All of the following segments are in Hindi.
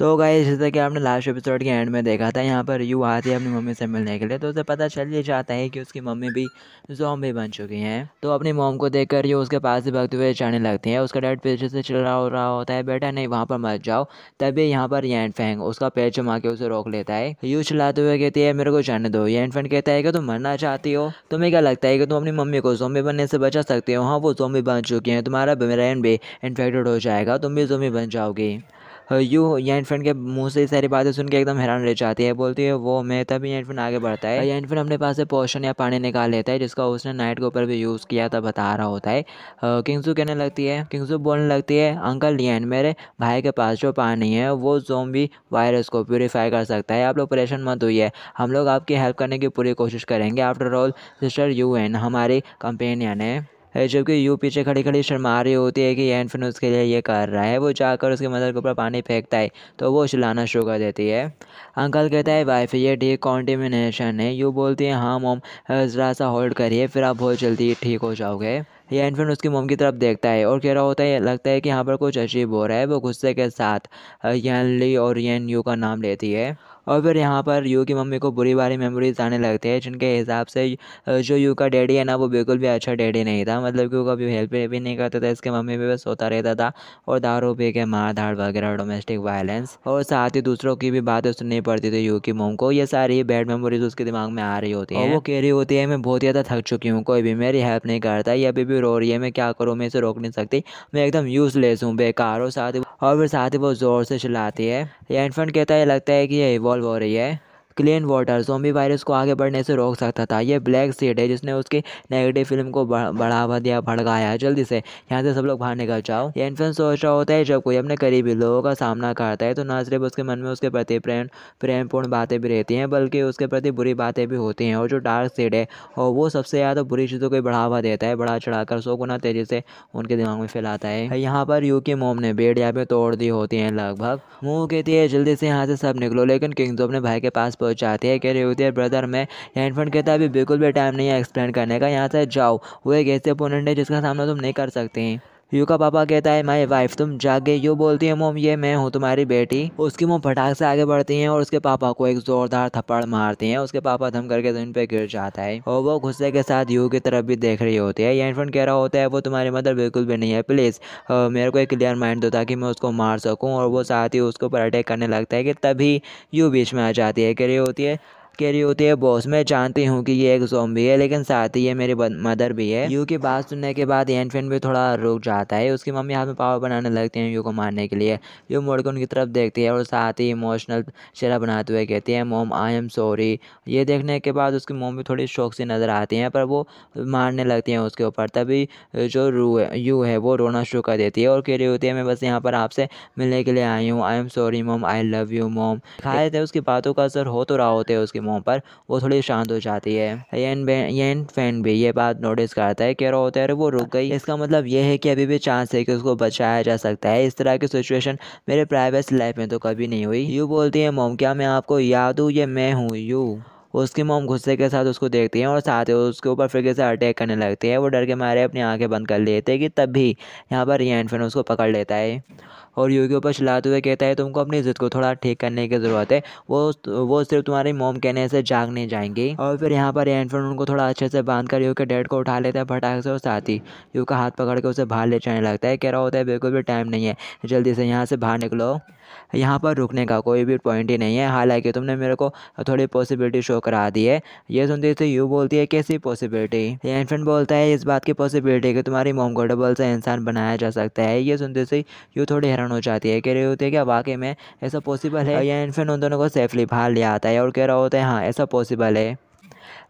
तो गाइस जैसे कि आपने लास्ट एपिसोड के एंड में देखा था यहाँ पर यू आती है अपनी मम्मी से मिलने के लिए तो उसे पता चल ये जाता है कि उसकी मम्मी भी जॉम्बी बन चुकी हैं तो अपनी मोम को देख कर यू उसके पास ही भगते हुए जाने लगती हैं उसका डैड पीछे से रहा हो रहा होता है बेटा नहीं वहाँ पर मत जाओ तभी यहाँ पर एंड फैंग उसका पैर जमा के उसे रोक लेता है यू चलाते हुए कहती है मेरे को जाने दो यैंड फैंग कहता है कि तुम मरना चाहती हो तुम्हें क्या लगता है कि तुम अपनी मम्मी को जोम्बी बनने से बचा सकते हो हाँ वो जोम्बी बन चुकी हैं तुम्हारा ब्रेन भी इन्फेक्टेड हो जाएगा तुम भी जोम्बी बन जाओगी हाँ, यू यान फ्रेंड के मुंह से सारी बातें सुन के एकदम हैरान रह जाती है बोलती है वो मैं तभी यान फ्रेंड आगे बढ़ता है यान फ्रेंड अपने पास से पोशन या पानी निकाल लेता है जिसका उसने नाइट के ऊपर भी यूज़ किया था बता रहा होता है हाँ, किंगसू कहने लगती है किंगसू बोलने लगती है अंकल यैन मेरे भाई के पास जो पानी है वो जोम्बी वायरस को प्योरीफाई कर सकता है आप लोग परेशान मत हुई हम लोग आपकी हेल्प करने की पूरी कोशिश करेंगे आफ्टर ऑल सिस्टर यू एन हमारी कंपेनियन है जबकि यू पीछे खड़ी खड़ी शर्मा रही होती है कि फिन उसके लिए ये कर रहा है वो जाकर उसके मदर के ऊपर पानी फेंकता है तो वो चिल्लाना शुरू कर देती है अंकल कहता है वाइफ ये ठीक कॉन्टिमिनेशन है यू बोलती है हाँ मोम ज़रा सा होल्ड करिए फिर आप बहुत जल्दी ठीक हो जाओगे ये एनफिन उसकी मोम की तरफ देखता है और कह रहा होता है लगता है कि यहाँ पर कुछ अजीब हो रहा है वो गुस्से के साथ यन ली और यन यू का नाम लेती है और फिर यहाँ पर यू की मम्मी को बुरी बारी मेमोरीज आने लगती है जिनके हिसाब से जो यू का डैडी है ना वो बिल्कुल भी अच्छा डैडी नहीं था मतलब कि वो कभी हेल्प भी नहीं करता था इसके मम्मी भी बस सोता रहता था और दारू पी के मार धाड़ वगैरह डोमेस्टिक वायलेंस और साथ ही दूसरों की भी बातें सुननी पड़ती थी यू की मोम को ये सारी बैड मेमोरीज उसके दिमाग में आ रही होती है वो कह रही होती है मैं बहुत ज़्यादा थक चुकी हूँ कोई भी मेरी हेल्प नहीं करता ये अभी भी रो रही है मैं क्या करूँ मैं इसे रोक नहीं सकती मैं एकदम यूज़लेस हूँ बेकार और साथ ही और फिर साथ ही वो ज़ोर से चिल्लाती है ये इन्फेंट कहता है लगता है कि ये इन्वॉल्व हो रही है क्लीन वाटर जोम्बी वायरस को आगे बढ़ने से रोक सकता था यह ब्लैक सीड है जिसने उसकी नेगेटिव फिल्म को बढ़ावा दिया भड़काया जल्दी से यहाँ से सब लोग बाहर निकल जाओ ये इन्फ्लुएंस सोच रहा होता है जब कोई अपने करीबी लोगों का सामना करता है तो न सिर्फ उसके मन में उसके प्रति प्रेम प्रेमपूर्ण बातें भी रहती हैं बल्कि उसके प्रति बुरी बातें भी होती हैं और जो डार्क सीड है और वो सबसे ज़्यादा बुरी चीज़ों को बढ़ावा देता है बढ़ा चढ़ाकर सो गुना तेज़ी से उनके दिमाग में फैलाता है यहाँ पर यू की मोम ने बेड़िया पे तोड़ दी होती हैं लगभग मुँह कहती है जल्दी से यहाँ से सब निकलो लेकिन किंग्स अपने भाई के पास हो जाती है कह रही होती है ब्रदर मैं हैंडफंड कहता अभी बिल्कुल भी टाइम नहीं है एक्सप्लेन करने का यहाँ से जाओ वो एक ऐसे अपोनेंट है जिसका सामना तुम नहीं कर सकते हैं यू का पापा कहता है माई वाइफ तुम जागे यू बोलती है मोम ये मैं हूँ तुम्हारी बेटी उसकी मोम फटाक से आगे बढ़ती है और उसके पापा को एक जोरदार थप्पड़ मारती है उसके पापा धम करके जमीन पे गिर जाता है और वो गुस्से के साथ यू की तरफ भी देख रही होती है ये कह रहा होता है वो तुम्हारी मदर बिल्कुल भी नहीं है प्लीज़ मेरे को एक क्लियर माइंड दो ताकि मैं उसको मार सकूँ और वो साथ ही उसके ऊपर अटैक करने लगता है कि तभी यू बीच में आ जाती है कह रही होती है रही होती है बॉस मैं जानती हूँ कि ये एक जोम्बी है लेकिन साथ ही ये मेरी मदर भी है यू की बात सुनने के बाद एंड फैन भी थोड़ा रुक जाता है उसकी मम्मी हाथ में पावर बनाने लगती है यू को मारने के लिए यू मुड़ उनकी तरफ देखती है और साथ ही इमोशनल चेहरा बनाते हुए कहती है मोम आई एम सॉरी ये देखने के बाद उसकी मोम भी थोड़ी शौक से नज़र आती है पर वो मारने लगती है उसके ऊपर तभी जो रू है यू है वो रोना शुरू कर देती है और कह रही होती है मैं बस यहाँ पर आपसे मिलने के लिए आई हूँ आई एम सॉरी मोम आई लव यू मोम खाए थे उसकी बातों का असर हो तो रहा होता है उसकी कदमों पर वो थोड़ी शांत हो जाती है यन फैन भी ये बात नोटिस करता है कि रोते रहे वो रुक गई इसका मतलब ये है कि अभी भी चांस है कि उसको बचाया जा सकता है इस तरह की सिचुएशन मेरे प्राइवेट लाइफ में तो कभी नहीं हुई यू बोलती है मोम क्या मैं आपको याद हूँ ये मैं हूँ यू उसकी मोम गुस्से के साथ उसको देखती है और साथ ही उसके ऊपर फिर से अटैक करने लगती है वो डर के मारे अपनी आंखें बंद कर लेते हैं कि तब भी यहाँ पर रियान फिर उसको पकड़ लेता है और योगी ऊपर चलाते तो हुए कहता है तुमको अपनी इज्जत को थोड़ा ठीक करने की ज़रूरत है वो वो सिर्फ तुम्हारी मोम कहने से जागने जाएंगी और फिर यहाँ पर एनफोन उनको थोड़ा अच्छे से बांध कर यू के डेड को उठा लेता है फटाक से और साथ ही यू का हाथ पकड़ के उसे बाहर ले जाने लगता है कह रहा होता है बिल्कुल भी टाइम नहीं है जल्दी से यहाँ से बाहर निकलो यहाँ पर रुकने का कोई भी पॉइंट ही नहीं है हालांकि तुमने मेरे को थोड़ी पॉसिबिलिटी शो करा दी है ये सुनते से यू बोलती है कैसी पॉसिबिलिटी एनफेंट बोलता है इस बात की पॉसिबिलिटी कि तुम्हारी मोम को डबल से इंसान बनाया जा सकता है ये सुनते से यू थोड़ी हैरान हो जाती है कह रही होती है क्या वाकई में ऐसा पॉसिबल है या इन्फेंट उन दोनों को सेफली बाहर ले आता है और कह रहा होता है हाँ ऐसा पॉसिबल है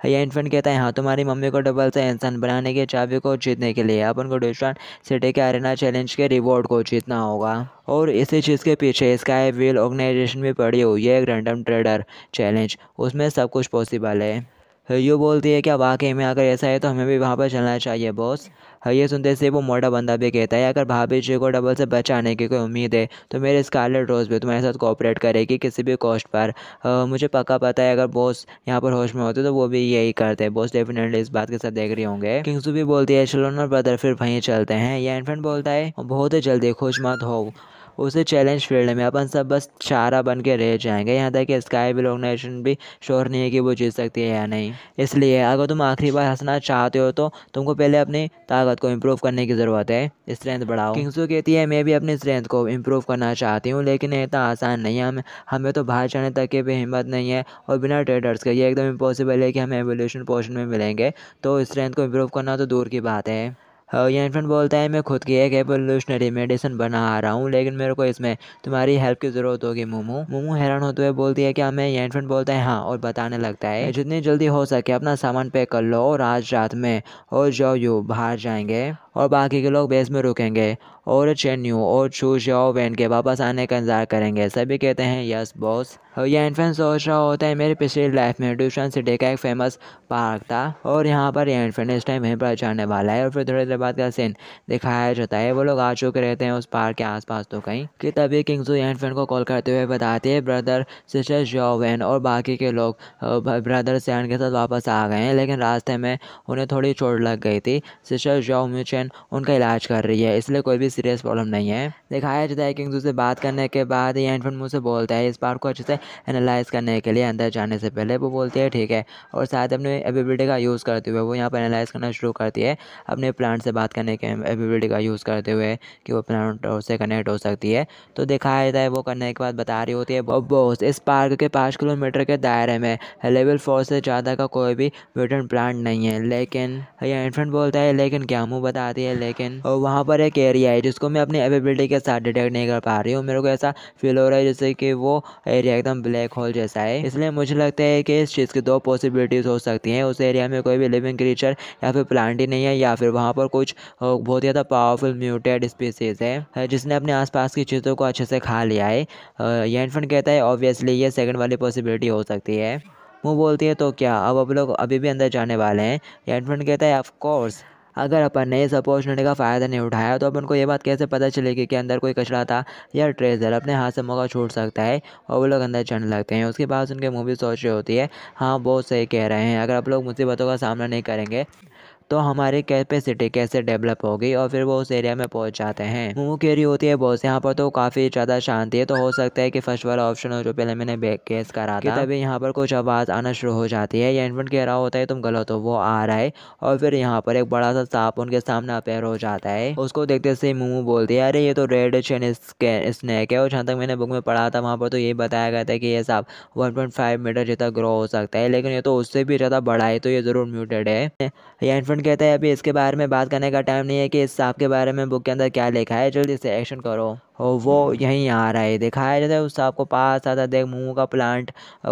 या इन्फेंट कहता है हाँ तुम्हारी मम्मी को डबल से इंसान बनाने के चाबी को जीतने के लिए अपन को डिस्ट्रॉन सिटी के अरेना चैलेंज के रिवॉर्ड को जीतना होगा और इसी चीज़ के पीछे स्काई व्हील ऑर्गेनाइजेशन भी पड़ी हुई है एक रैंडम ट्रेडर चैलेंज उसमें सब कुछ पॉसिबल है तो यूँ बोलती है क्या वाकई में अगर ऐसा है तो हमें भी वहाँ पर चलना चाहिए बॉस तो ये सुनते से वो मोटा बंदा भी कहता है अगर भाभी जी को डबल से बचाने की कोई उम्मीद है तो मेरे स्कारलेट रोज भी तुम्हारे साथ कोऑपरेट करेगी किसी भी कॉस्ट पर आ, मुझे पक्का पता है अगर बॉस यहाँ पर होश में होते तो वो भी यही करते हैं बॉस डेफिनेटली इस बात के साथ देख रहे होंगे किंगसू भी बोलती है चलो ना ब्रदर फिर वहीं चलते हैं या इन्फेंट बोलता है बहुत ही जल्दी खुश मत हो उसे चैलेंज फील्ड में अपन सब बस चारा बन के रह जाएंगे यहाँ तक कि स्काई बिल नेशन भी श्योर नहीं है कि वो जीत सकती है या नहीं इसलिए अगर तुम आखिरी बार हंसना चाहते हो तो तुमको पहले अपनी ताकत को इम्प्रूव करने की ज़रूरत है स्ट्रेंथ बढ़ाओ किंग्सू कहती है मैं भी अपनी स्ट्रेंथ को इम्प्रूव करना चाहती हूँ लेकिन इतना आसान नहीं है हमें हमें तो बाहर जाने तक की भी हिम्मत नहीं है और बिना ट्रेडर्स के ये एकदम इम्पॉसिबल है कि हम एवोल्यूशन पोर्शन में मिलेंगे तो स्ट्रेंथ को इम्प्रूव करना तो दूर की बात है फ्रेंड हाँ, बोलता है मैं खुद की एक एवोल्यूशनरी मेडिसिन बना रहा हूँ लेकिन मेरे को इसमें तुम्हारी हेल्प की ज़रूरत होगी मोमो मोमो हैरान होते हुए बोलती है कि हमें फ्रेंड बोलता है हाँ और बताने लगता है जितनी जल्दी हो सके अपना सामान पैक कर लो और आज रात में और जो यू बाहर जाएंगे और बाकी के लोग बेस में रुकेंगे और चेन्यू और चू शाओ वैन के वापस आने का इंतजार करेंगे सभी कहते हैं यस बॉस यह इन्फेंट सोच रहा होता है मेरी पिछली लाइफ में ट्यूशन सिटी का एक फेमस पार्क था और यहाँ पर यह इन्फेंट इस टाइम वहीं पर जाने वाला है और फिर थोड़ी देर बाद का सीन दिखाया जाता है वो लोग आ चुके रहते हैं उस पार्क के आसपास तो कहीं कि तभी किंग यह इन्फेंट को कॉल करते हुए बताते हैं ब्रदर सिस्टर जॉवेन और बाकी के लोग ब्रदर सैन के साथ वापस आ गए हैं लेकिन रास्ते में उन्हें थोड़ी चोट लग गई थी सिस्टर जॉ म्यूचेन उनका इलाज कर रही है इसलिए कोई भी सीरियस प्रॉब्लम नहीं है दिखाया जाता है कि एक दूसरे बात करने के बाद ये एंडफोन मुझसे बोलता है इस बात को अच्छे से एनालाइज करने के लिए अंदर जाने से पहले वो बोलती है ठीक है और साथ अपने एबिलिटी का यूज़ करते हुए वो यहाँ पर एनालाइज करना शुरू करती है अपने प्लांट से बात करने के एबिलिटी का यूज़ करते हुए कि वो प्लांट से कनेक्ट हो सकती है तो दिखाया जाता है वो करने के बाद बता रही होती है बोस इस पार्क के पाँच किलोमीटर के दायरे में लेवल फोर से ज़्यादा का कोई भी म्यूटेंट प्लांट नहीं है लेकिन यह एंटमैन बोलता है लेकिन क्या मुँह बताती है लेकिन और वहाँ पर एक एरिया है है जिसको मैं अपनी एवेबिलिटी के साथ डिटेक्ट नहीं कर पा रही हूँ मेरे को ऐसा फील हो रहा है जैसे कि वो एरिया एकदम ब्लैक होल जैसा है इसलिए मुझे लगता है कि इस चीज़ की दो पॉसिबिलिटीज़ हो सकती हैं उस एरिया में कोई भी लिविंग क्रीचर या फिर प्लांट ही नहीं है या फिर वहाँ पर कुछ बहुत ही ज़्यादा पावरफुल म्यूटेड स्पीसीज़ है जिसने अपने आसपास की चीज़ों को अच्छे से खा लिया है येनफन कहता है ऑब्वियसली ये सेकेंड वाली पॉसिबिलिटी हो सकती है वो बोलती है तो क्या अब अब लोग अभी भी अंदर जाने वाले हैं एडमंड कहता है ऑफकोर्स अगर अपन ने इस अपॉर्चुनिटी का फ़ायदा नहीं उठाया तो अपन को ये बात कैसे पता चलेगी कि अंदर कोई कचरा था या ट्रेजर अपने हाथ से मौका छोड़ सकता है और वो लोग अंदर चढ़ने लगते हैं उसके बाद उनके मुँह भी सोच रही होती है हाँ बहुत सही कह रहे हैं अगर आप लोग मुसीबतों का सामना नहीं करेंगे तो हमारी कैपेसिटी कैसे डेवलप होगी और फिर वो उस एरिया में पहुंच जाते हैं मुमुक एरिया होती है बॉस यहाँ पर तो काफ़ी ज़्यादा शांति है तो हो सकता है कि फर्स्ट वाला ऑप्शन हो जो पहले मैंने केस करा था तभी यहाँ पर कुछ आवाज़ आना शुरू हो जाती है या कह रहा होता है तुम गलत हो वो आ रहा है और फिर यहाँ पर एक बड़ा सा सांप उनके सामने अपेयर हो जाता है उसको देखते से मुमू बोलती है अरे ये तो रेड चेन स्नैक है और जहाँ तक मैंने बुक में पढ़ा था वहाँ पर तो यही बताया गया था कि ये सांप वन मीटर जितना ग्रो हो सकता है लेकिन ये तो उससे भी ज़्यादा बड़ा है तो ये ज़रूर म्यूटेड है या स्टूडेंट कहता है अभी इसके बारे में बात करने का टाइम नहीं है कि इस साहब के बारे में बुक के अंदर क्या लिखा है जल्दी से एक्शन करो और वो यहीं आ रहा है दिखाया जाता है उस सांप को पास आता देख मुँह का प्लांट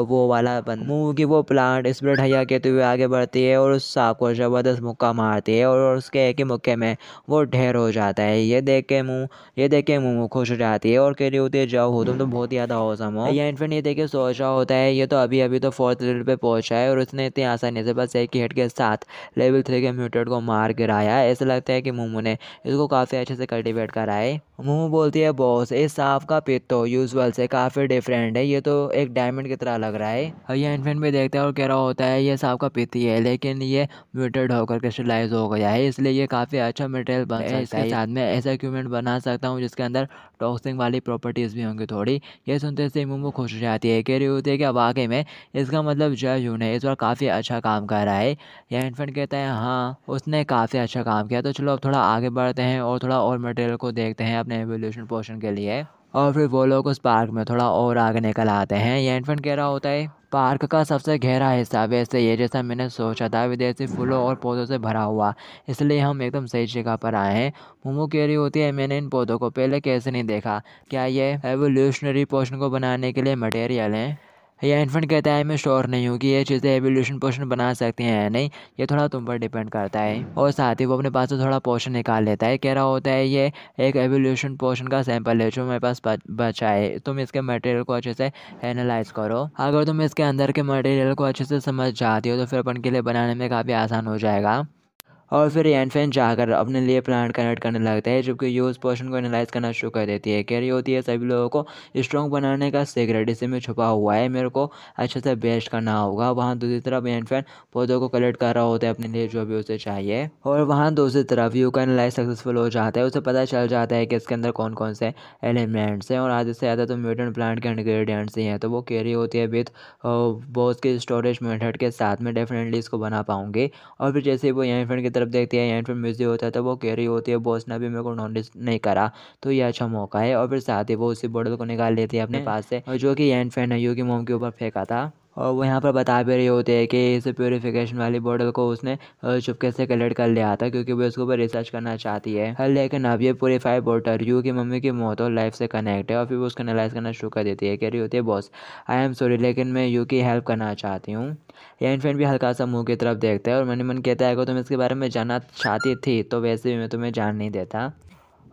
वो वाला बंद मुँह की वो प्लांट इसमें हया कहते हुए आगे बढ़ती है और उस सांप को ज़बरदस्त मुक्का मारती है और उसके एक ही मुक्के में वो ढेर हो जाता है ये देख के मुँह ये देख के मुँह खुश हो जाती है और कह रही होती है जाओ हो तुम तो बहुत ज़्यादा औसम हो या इनफेंट ये देखिए सोचा होता है ये तो अभी अभी तो फोर्थ लेवल पर पहुँचा है और उसने इतनी आसानी से बस एक ही हेड के साथ लेवल थ्री के म्यूटेड को मार गिराया ऐसा लगता है कि मोमो ने इसको काफ़ी अच्छे से कल्टिवेट करा है मोमो बोलती है बॉस इस सांप का पित तो यूजल से काफ़ी डिफरेंट है ये तो एक डायमंड की तरह लग रहा है ये इन्फेंट भी देखते हैं और कह रहा होता है ये सांप का पित ही है लेकिन ये म्यूटेड होकर क्रिस्टलाइज हो गया है इसलिए ये काफ़ी अच्छा मटेरियल बन सकता है इसके साथ में ऐसा इक्विपमेंट बना सकता हूँ जिसके अंदर टॉक्सिंग वाली प्रॉपर्टीज़ भी होंगी थोड़ी ये सुनते से मुमो खुश हो जाती है कह रही होती है कि वाकई में इसका मतलब जय यून है इस बार काफ़ी अच्छा काम कर रहा है यह इन्फेंट कहता है हाँ उसने काफ़ी अच्छा काम किया तो चलो अब थोड़ा आगे बढ़ते हैं और थोड़ा और मटेरियल को देखते हैं अपने एवोल्यूशन पोस्ट प्रमोशन के लिए और फिर वो लोग उस पार्क में थोड़ा और आगे निकल आते हैं ये एंटफेंट कह रहा होता है पार्क का सबसे गहरा हिस्सा वैसे ये जैसा मैंने सोचा था विदेशी फूलों और पौधों से भरा हुआ इसलिए हम एकदम सही जगह पर आए हैं मोमो कह रही होती है मैंने इन पौधों को पहले कैसे नहीं देखा क्या ये एवोल्यूशनरी पोषण को बनाने के लिए मटेरियल हैं या इन्फेंट के टाइम में श्योर नहीं हूँ कि ये चीज़ें एवोल्यूशन पोर्शन बना सकते हैं या नहीं ये थोड़ा तुम पर डिपेंड करता है और साथ ही वो अपने पास से थोड़ा पोर्शन निकाल लेता है कह रहा होता है ये एक एवोल्यूशन पोर्शन का सैंपल है जो मेरे पास बचा है तुम इसके मटेरियल को अच्छे से एनालाइज करो अगर तुम इसके अंदर के मटेरियल को अच्छे से समझ जाती हो तो फिर अपन के लिए बनाने में काफ़ी आसान हो जाएगा और फिर एनफेन जाकर अपने लिए प्लान कनेक्ट करने लगता है जबकि यूज पोर्शन को एनालाइज करना शुरू कर देती है कैरी होती है सभी लोगों को स्ट्रॉन्ग बनाने का सीक्रेट इसी में छुपा हुआ है मेरे को अच्छे से बेस्ट करना होगा वहाँ दूसरी तरफ एनफेन पौधों को कलेक्ट कर रहा होता है अपने लिए जो भी उसे चाहिए और वहाँ दूसरी तरफ यू का एनालाइज सक्सेसफुल हो जाता है उसे पता चल जाता है कि इसके अंदर कौन कौन से एलिमेंट्स हैं और आधे से ज़्यादा तो म्यूटेंट प्लांट के इन्ग्रीडियंट्स ही हैं तो वो कैरी होती है विथ बोस के स्टोरेज मेथड के साथ में डेफिनेटली इसको बना पाऊंगी और फिर जैसे वो फैन की तरफ देखते हैं एंड फिर म्यूज़िक होता है तो वो कह रही होती है बॉस ने अभी मेरे को नोटिस नहीं करा तो ये अच्छा मौका है और फिर साथ ही वो उसी बॉटल को निकाल लेती है अपने हम्म। पास से और जो कि एंड फैन है यू की मोम के ऊपर फेंका था और वो यहाँ पर बता भी रही होती है कि इस प्योरीफिकेशन वाली बॉटल को उसने चुपके से कलेक्ट कर लिया था क्योंकि वो इसके ऊपर रिसर्च करना चाहती है लेकिन अब ये प्योरीफाई बॉटल यू की मम्मी की मौत और लाइफ से कनेक्ट है और फिर वो उसको एनालाइज करना शुरू कर देती है कह रही होती है बॉस आई एम सॉरी लेकिन मैं यू की हेल्प करना चाहती हूँ या फ्रेंड भी हल्का सा मुँह की तरफ देखते हैं और मैंने मन कहता है अगर तुम इसके बारे में जानना चाहती थी तो वैसे भी मैं तुम्हें जान नहीं देता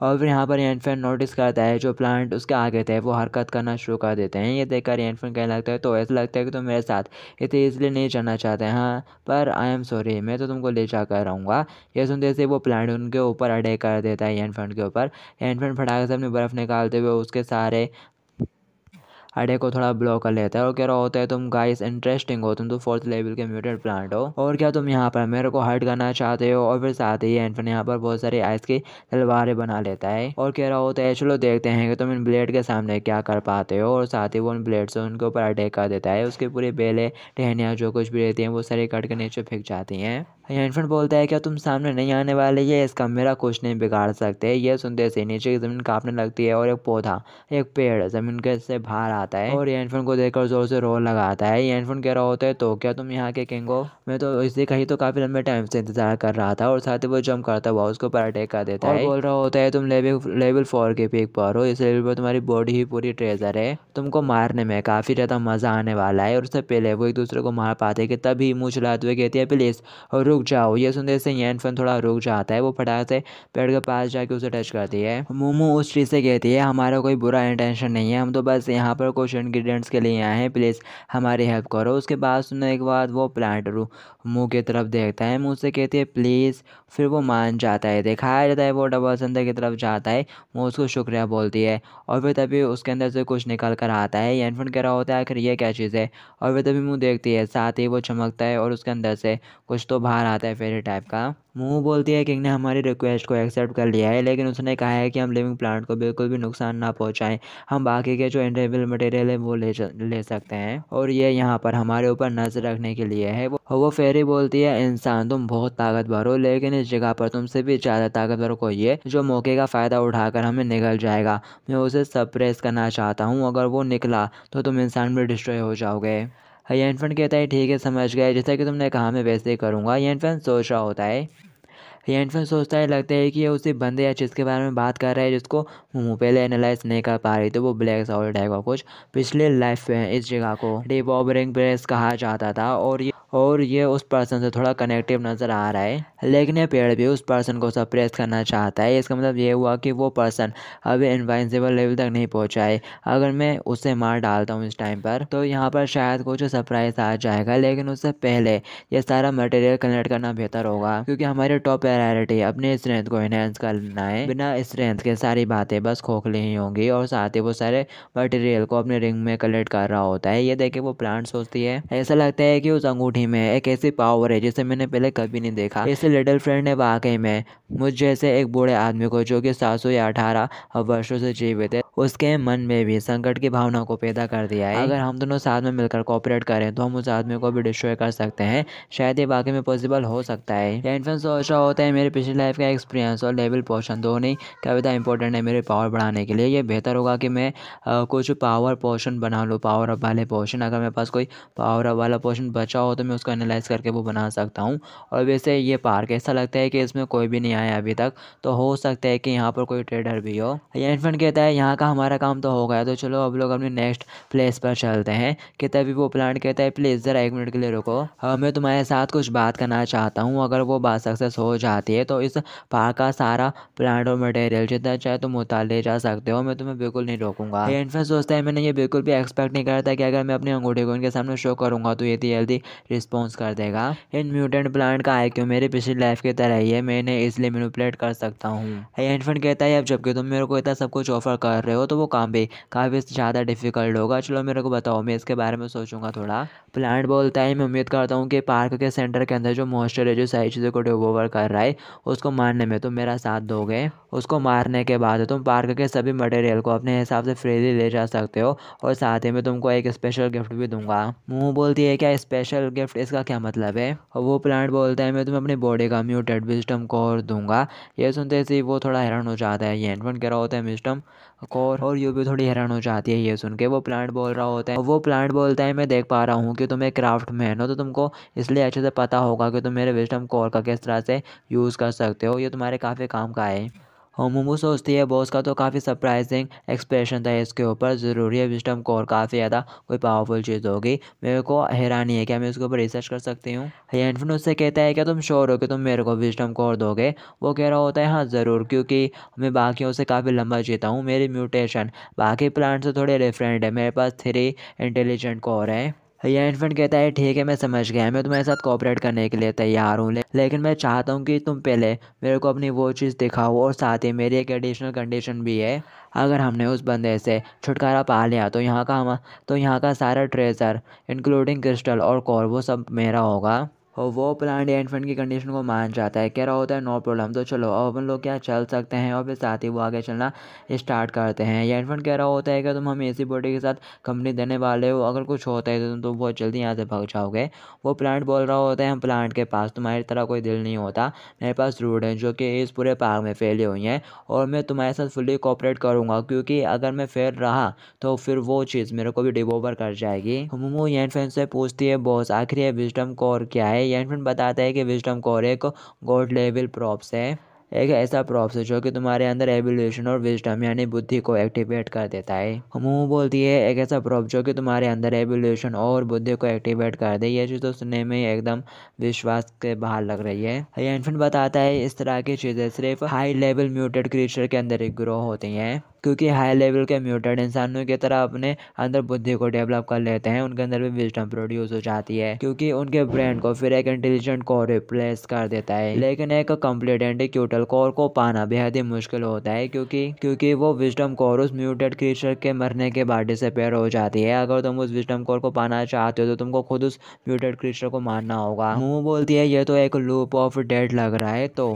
और फिर यहाँ पर एनफेन नोटिस करता है जो प्लांट उसके आगे थे वो हरकत करना शुरू कर देते हैं ये देखकर एनफेन कहने लगता है तो ऐसा लगता है कि तुम तो मेरे साथ इतने इसलिए नहीं चलना चाहते हाँ पर आई एम सॉरी मैं तो तुमको ले जा कर रहूँगा ये सुनते से वो प्लांट उनके ऊपर अटैक कर देता है एनफेंट के ऊपर एनफेंट फटाक से अपनी बर्फ़ निकालते हुए उसके सारे हेडेक को थोड़ा ब्लॉक कर लेता है और कह रहा होता है तुम गाइस इंटरेस्टिंग हो तुम तो फोर्थ लेवल के म्यूटेड प्लांट हो और क्या तुम यहाँ पर मेरे को हर्ट करना चाहते हो और फिर साथ ही एंटफन यहाँ पर बहुत सारे आइस की तलवारें बना लेता है और कह रहा होता है चलो देखते हैं कि तुम इन ब्लेड के सामने क्या कर पाते हो और साथ ही वो उन ब्लेड से उनके ऊपर अटैक कर देता है उसके पूरे बेले टहनियाँ जो कुछ भी रहती हैं वो सारे कट के नीचे फेंक जाती हैं इन्फेंट हाँ, बोलता है क्या तुम सामने नहीं आने वाले ये इसका मेरा कुछ नहीं बिगाड़ सकते ये सुनते से नीचे की ज़मीन कांपने लगती है और एक पौधा एक पेड़ ज़मीन के से बाहर आता है और एनफोन को देखकर ज़ोर से रोल लगाता है एनफोन कह रहा होता है तो क्या तुम यहाँ के किंग हो मैं तो इसे कहीं तो काफ़ी लंबे टाइम से इंतजार कर रहा था और साथ ही वो जम करता हुआ उसके ऊपर अटैक कर देता है बोल रहा होता है तुम लेवल लेवल फोर के पिक पर हो इस लेवल पर तुम्हारी बॉडी ही पूरी ट्रेजर है तुमको मारने में काफ़ी ज़्यादा मज़ा आने वाला है और उससे पहले वो एक दूसरे को मार पाते कि तभी मुँह चलाते हुए कहती है प्लीज़ और रुक जाओ ये सुनते से यैन फन थोड़ा रुक जाता है वो फटाक से पेड़ के पास जाके उसे टच करती है मोमो उस चीज़ से कहती है हमारा कोई बुरा इंटेंशन नहीं है हम तो बस यहाँ पर कुछ इन्ग्रीडियंट्स के लिए आए हैं प्लीज़ हमारी हेल्प करो उसके बाद सुनने के बाद वो प्लांट रू मुंह की तरफ देखता है मुंह से कहती है प्लीज़ फिर वो मान जाता है दिखाया जाता है वो डबल संदर की तरफ जाता है वो उसको शुक्रिया बोलती है और फिर तभी उसके अंदर से कुछ निकल कर आता है एनफोन कह रहा होता है आखिर ये क्या चीज़ है और फिर तभी मुँह देखती है साथ ही वो चमकता है और उसके अंदर से कुछ तो बाहर आता है फेरी टाइप का मुँह बोलती है किंग ने हमारी रिक्वेस्ट को एक्सेप्ट कर लिया है लेकिन उसने कहा है कि हम लिविंग प्लांट को बिल्कुल भी नुकसान ना पहुंचाएं हम बाकी के जो इंडेबल मटेरियल है वो ले ले सकते हैं और ये यहाँ पर हमारे ऊपर नज़र रखने के लिए है वो वो फेरी बोलती है इंसान तुम बहुत ताकतवर हो लेकिन इस जगह पर तुमसे भी ज़्यादा ताकतवर कोई है जो मौके का फ़ायदा उठाकर हमें निकल जाएगा मैं उसे सप्रेस करना चाहता हूँ अगर वो निकला तो तुम इंसान भी डिस्ट्रॉय हो जाओगे हैंफन कहता है ठीक है समझ गया जैसा कि तुमने कहा मैं वैसे ही करूँगा हैंफन सोच रहा होता है हैंडफन सोचता है लगता है कि ये उसी बंदे या चीज़ के बारे में बात कर रहा है जिसको मुँह पहले एनालाइज नहीं कर पा रही थी वो ब्लैक सॉल्ट है कुछ पिछले लाइफ में इस जगह को डिबॉबरिंग प्रेस कहा जाता था और ये और ये उस पर्सन से थोड़ा कनेक्टिव नज़र आ रहा है लेकिन ये पेड़ भी उस पर्सन को सप्रेस करना चाहता है इसका मतलब ये हुआ कि वो पर्सन अभी इन्वाइंसिबल लेवल तक नहीं पहुँचा है अगर मैं उसे मार डालता हूँ इस टाइम पर तो यहाँ पर शायद कुछ सरप्राइज आ जाएगा लेकिन उससे पहले ये सारा मटेरियल कलेक्ट करना बेहतर होगा क्योंकि हमारी टॉप प्रायोरिटी अपने स्ट्रेंथ को इनहेंस करना है बिना स्ट्रेंथ के सारी बातें बस खोखली ही होंगी और साथ ही वो सारे मटेरियल को अपने रिंग में कलेक्ट कर रहा होता है ये देखे वो प्लांट सोचती है ऐसा लगता है कि उस अंगूठी वाकई में एक ऐसी पावर है जिसे मैंने पहले कभी नहीं देखा ऐसे लिटिल फ्रेंड ने वाकई में मुझ जैसे एक बूढ़े आदमी को जो कि सात सौ या अठारह वर्षों से जीवित है उसके मन में भी संकट की भावना को पैदा कर दिया है अगर हम दोनों साथ में मिलकर कॉपरेट करें तो हम उस आदमी को भी डिस्ट्रॉय कर सकते हैं शायद ये वाकई में पॉसिबल हो सकता है टेंशन सोच रहा होता है मेरे पिछली लाइफ का एक्सपीरियंस और लेवल पोर्शन दोनों ही कविता इंपॉर्टेंट है मेरे पावर बढ़ाने के लिए ये बेहतर होगा कि मैं कुछ पावर पोर्शन बना लूँ पावर अप वाले पोर्शन अगर मेरे पास कोई पावर अप वाला पोर्शन बचा हो तो मैं उसको एनालाइज करके वो बना सकता हूँ और वैसे ये पार्क ऐसा लगता है कि इसमें कोई भी नहीं आया अभी तक तो हो सकता है कि यहाँ पर कोई ट्रेडर भी हो एनफन कहता है यहाँ का का हमारा काम तो हो गया तो चलो अब लोग अपने नेक्स्ट प्लेस पर चलते हैं कि तभी वो प्लांट कहता है प्लीज़ ज़रा एक मिनट के लिए रुको हाँ, मैं तुम्हारे साथ कुछ बात करना चाहता हूँ अगर वो बात सक्सेस हो जाती है तो इस पार्क का सारा प्लांट और मटेरियल जितना चाहे तुम उतार ले जा सकते हो मैं तुम्हें बिल्कुल नहीं रोकूंगा एनफेंस सोचता है मैंने ये बिल्कुल भी एक्सपेक्ट नहीं करा था कि अगर मैं अपने अंगूठे को इनके सामने शो करूँगा तो ये जल्दी रिस्पॉन्स कर देगा इन म्यूटेंट प्लांट का आई क्यों मेरी पिछली लाइफ की तरह ही है मैं इसलिए मेनुपलेट कर सकता हूँ एनफेंट कहता है अब जबकि तुम मेरे को इतना सब कुछ ऑफर कर रहे रहे हो तो वो काम भी काफ़ी ज़्यादा डिफिकल्ट होगा चलो मेरे को बताओ मैं इसके बारे में सोचूंगा थोड़ा प्लांट बोलता है मैं उम्मीद करता हूँ कि पार्क के सेंटर के अंदर जो मॉइस्चर है जो सारी चीज़ों को टेक ओवर कर रहा है उसको मारने में तुम तो मेरा साथ दोगे उसको मारने के बाद तुम पार्क के सभी मटेरियल को अपने हिसाब से फ्रीली ले जा सकते हो और साथ ही मैं तुमको एक स्पेशल गिफ्ट भी दूंगा मुँह बोलती है क्या स्पेशल गिफ्ट इसका क्या मतलब है और वो प्लांट बोलता है मैं तुम्हें अपनी बॉडी का म्यूटेड विस्टम को दूंगा ये सुनते से वो थोड़ा हैरान हो जाता है ये एंटमन कह रहा होता है विस्टम को और और भी थोड़ी हैरान हो जाती है ये सुन के वो प्लांट बोल रहा होता है वो प्लांट बोलता है मैं देख पा रहा हूँ कि तुम्हें क्राफ्ट मैन हो तो तुमको इसलिए अच्छे से पता होगा कि तुम मेरे विस्टम कोर का किस तरह से यूज़ कर सकते हो ये तुम्हारे काफ़ी काम का है और मोमो है बॉस का तो काफ़ी सरप्राइजिंग एक्सप्रेशन था इसके ऊपर ज़रूरी है विस्टम और काफ़ी ज़्यादा कोई पावरफुल चीज़ होगी मेरे को हैरानी है क्या मैं उसके ऊपर रिसर्च कर सकती हूँ हेडफोन उससे कहता है क्या तुम श्योर हो कि तुम मेरे को विस्टम कोर दोगे वो कह रहा होता है हाँ ज़रूर क्योंकि मैं बाकियों से काफ़ी लंबा जीता हूँ मेरी म्यूटेशन बाकी प्लांट से तो थोड़े डिफरेंट है मेरे पास थ्री इंटेलिजेंट कोर हैं यह इन्फेंट कहता है ठीक है मैं समझ गया मैं तुम्हारे साथ कॉपरेट करने के लिए तैयार हूँ ले, लेकिन मैं चाहता हूँ कि तुम पहले मेरे को अपनी वो चीज़ दिखाओ और साथ ही मेरी एक एडिशनल कंडीशन भी है अगर हमने उस बंदे से छुटकारा पा लिया तो यहाँ का हम तो यहाँ का सारा ट्रेजर इंक्लूडिंग क्रिस्टल और कॉर वो सब मेरा होगा और वो प्लांट एंड फंड की कंडीशन को मान जाता है कह रहा होता है नो प्रॉब्लम तो चलो अब अपन लोग क्या चल सकते हैं और फिर साथ ही वो आगे चलना स्टार्ट करते हैं एंड फंड कह रहा होता है कि तुम ए एसी बॉडी के साथ कंपनी देने वाले हो अगर कुछ होता है तो तुम तो बहुत जल्दी यहाँ से भाग जाओगे वो प्लांट बोल रहा होता है हम प्लांट के पास तुम्हारी तरह कोई दिल नहीं होता मेरे पास रूट हैं जो कि इस पूरे पार्क में फैली हुई हैं और मैं तुम्हारे साथ फुली कोऑपरेट करूँगा क्योंकि अगर मैं फेल रहा तो फिर वो चीज़ मेरे को भी डिबोवर कर जाएगी मोमो एंड फंड से पूछती है बॉस आखिर ये विजडम कोर क्या है है ये एंड बताता है कि विजडम कोर एक गॉड लेवल प्रॉप्स है एक ऐसा प्रॉप्स है जो कि तुम्हारे अंदर एवोल्यूशन और विजडम यानी बुद्धि को एक्टिवेट कर देता है मुँह बोलती है एक ऐसा प्रॉप जो कि तुम्हारे अंदर एवोल्यूशन और बुद्धि को एक्टिवेट कर दे ये चीज़ तो सुनने में एकदम विश्वास के बाहर लग रही है ये इन्फेंट बताता है इस तरह की चीज़ें सिर्फ हाई लेवल म्यूटेड क्रिएचर के अंदर ही ग्रो होती हैं क्योंकि हाई लेवल के म्यूटेड इंसानों की तरह अपने अंदर बुद्धि को डेवलप कर लेते हैं उनके अंदर भी विजडम प्रोड्यूस हो जाती है क्योंकि उनके ब्रेन को फिर एक इंटेलिजेंट को रिप्लेस कर देता है लेकिन एक कम्प्लीट एंटीक्यूटल कोर को पाना बेहद ही मुश्किल होता है क्योंकि क्योंकि वो विजडम कोर उस म्यूटेड क्रिएचर के मरने के बाद डिसअपेयर हो जाती है अगर तुम उस विजडम कोर को पाना चाहते हो तो तुमको खुद उस म्यूटेड क्रिएचर को मारना होगा मुंह बोलती है ये तो एक लूप ऑफ डेड लग रहा है तो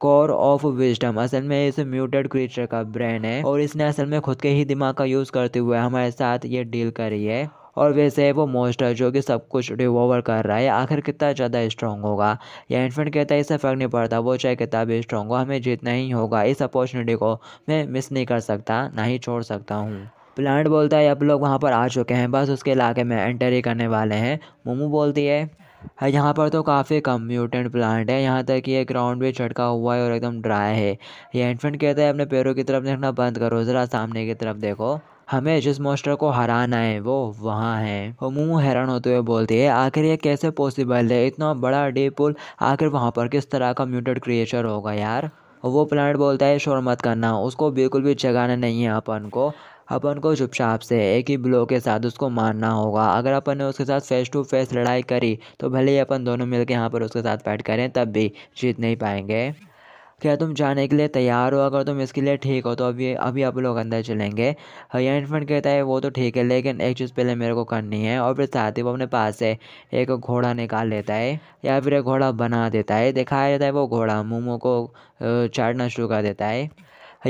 कोर ऑफ विजडम असल में इस म्यूटेड क्रीचर का ब्रेन है और इसने असल में खुद के ही दिमाग का यूज़ करते हुए हमारे साथ ये डील करी है और वैसे वो मोस्टर जो कि सब कुछ रिवोवर कर रहा है आखिर कितना ज़्यादा स्ट्रॉन्ग होगा या इन्फेंट कहता है इससे फ़र्क नहीं पड़ता वो चाहे कितना भी स्ट्रॉन्ग हो हमें जीतना ही होगा इस अपॉर्चुनिटी को मैं मिस नहीं कर सकता ना ही छोड़ सकता हूँ प्लांट बोलता है अब लोग वहाँ पर आ चुके हैं बस उसके इलाके में एंटर ही करने वाले हैं मोमू बोलती है है हाँ, यहाँ पर तो काफ़ी कम म्यूटेंट प्लांट है यहाँ तक कि ये ग्राउंड भी छटका हुआ है और एकदम ड्राई है ये इन्फेंट कहता है अपने पैरों की तरफ देखना बंद करो ज़रा सामने की तरफ देखो हमें जिस मोस्टर को हराना है वो वहाँ है वो मुँह हैरान होते हुए बोलती है आखिर ये कैसे पॉसिबल है इतना बड़ा पुल आखिर वहाँ पर किस तरह का म्यूटेड क्रिएचर होगा यार वो प्लांट बोलता है शोर मत करना उसको बिल्कुल भी जगाना नहीं है अपन को अपन को चुपचाप से एक ही ब्लो के साथ उसको मारना होगा अगर अपन ने उसके साथ फेस टू फेस लड़ाई करी तो भले ही अपन दोनों मिलकर यहाँ पर उसके साथ फाइट करें तब भी जीत नहीं पाएंगे क्या तुम जाने के लिए तैयार हो अगर तुम इसके लिए ठीक हो तो अभी अभी आप लोग अंदर चलेंगे हरियाणा कहता है वो तो ठीक है लेकिन एक चीज़ पहले मेरे को करनी है और फिर साथ ही वो अपने पास से एक घोड़ा निकाल लेता है या फिर एक घोड़ा बना देता है दिखाया जाता है वो घोड़ा मोमो को चाटना शुरू कर देता है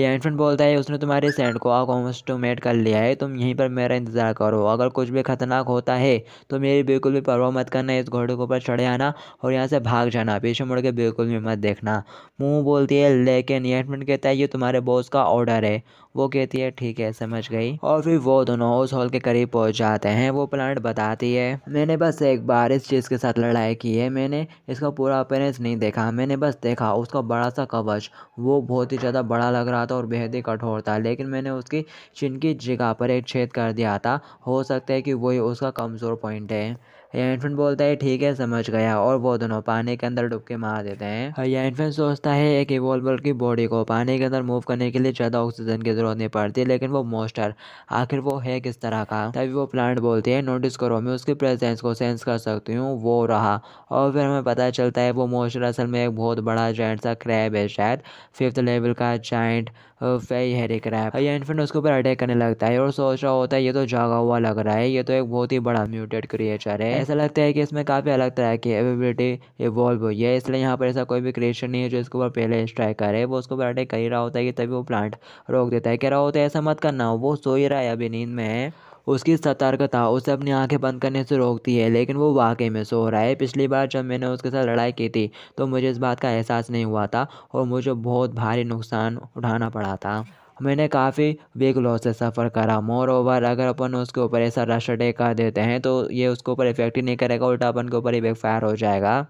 एनफिन बोलता है उसने तुम्हारे सेंड को आकोमस्टोमेट कर लिया है तुम यहीं पर मेरा इंतज़ार करो अगर कुछ भी खतरनाक होता है तो मेरी बिल्कुल भी परवाह मत करना इस घोड़े के ऊपर चढ़े आना और यहाँ से भाग जाना पीछे मुड़ के बिल्कुल भी मत देखना मुँह बोलती है लेकिन एनफिन कहता है ये तुम्हारे बॉस का ऑर्डर है वो कहती है ठीक है समझ गई और फिर वो दोनों उस हॉल के करीब पहुंच जाते हैं वो प्लांट बताती है मैंने बस एक बार इस चीज़ के साथ लड़ाई की है मैंने इसका पूरा अपेरेंस नहीं देखा मैंने बस देखा उसका बड़ा सा कवच वो बहुत ही ज़्यादा बड़ा लग रहा था और बेहद ही कठोर था लेकिन मैंने उसकी चिन की जगह पर एक छेद कर दिया था हो सकता है कि वही उसका कमज़ोर पॉइंट है एलिफेंट बोलता है ठीक है समझ गया और वो दोनों पानी के अंदर डुबके मार देते हैं एलिफेंट हाँ, सोचता है एक इवॉल्वर की बॉडी को पानी के अंदर मूव करने के लिए ज़्यादा ऑक्सीजन की ज़रूरत नहीं पड़ती लेकिन वो मोस्टर आखिर वो है किस तरह का तभी वो प्लांट बोलती है नोटिस करो मैं उसके प्रेजेंस को सेंस कर सकती हूँ वो रहा और फिर हमें पता चलता है वो मोस्टर असल में एक बहुत बड़ा जॉइंट सा क्रैब है शायद फिफ्थ लेवल का जॉइंट फेयर दिख रहा है ये इन्फेंट उसके ऊपर अटैक करने लगता है और सोच रहा होता है ये तो जागा हुआ लग रहा है ये तो एक बहुत ही बड़ा म्यूटेड क्रिएचर है ऐसा लगता है कि इसमें काफ़ी अलग तरह की एबिलिटी इवॉल्व हुई है इसलिए यहाँ पर ऐसा कोई भी क्रिएशन नहीं है जो इसके ऊपर पहले स्ट्राइक करे वो उसके ऊपर अटैक कर ही रहा होता है कि तभी वो प्लांट रोक देता है कह रहा होता है ऐसा मत करना वो सो ही रहा है अभी नींद में है उसकी सतर्कता उसे अपनी आंखें बंद करने से रोकती है लेकिन वो वाकई में सो रहा है पिछली बार जब मैंने उसके साथ लड़ाई की थी तो मुझे इस बात का एहसास नहीं हुआ था और मुझे बहुत भारी नुकसान उठाना पड़ा था मैंने काफ़ी वेग लॉस से सफ़र करा मोर ओवर अगर अपन उसके ऊपर ऐसा रश अटैक कर देते हैं तो ये उसके ऊपर इफेक्ट ही नहीं करेगा उल्टा अपन के ऊपर ही बेग फायर हो जाएगा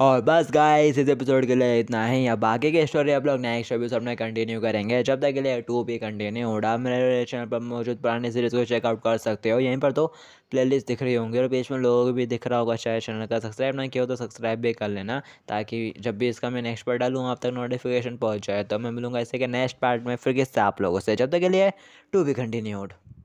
और बस गाइस इस एपिसोड के लिए इतना ही अब बाकी की स्टोरी आप लोग नेक्स्ट एपिसोड में कंटिन्यू करेंगे जब तक के लिए टू भी कंटिन्यू हो रहा मेरे चैनल पर मौजूद पुरानी सीरीज़ को चेकआउट कर सकते हो यहीं पर तो प्लेलिस्ट दिख रही होंगी और बीच में लोग भी दिख रहा होगा शायद चैनल का सब्सक्राइब ना किया हो तो सब्सक्राइब भी कर लेना ताकि जब भी इसका मैं नेक्स्ट पार्ट डालूँ आप तक नोटिफिकेशन पहुँच जाए तो मैं मिलूँगा इसे के नेक्स्ट पार्ट में फिर किससे आप लोगों से जब तक के लिए टू भी कंटिन्यूड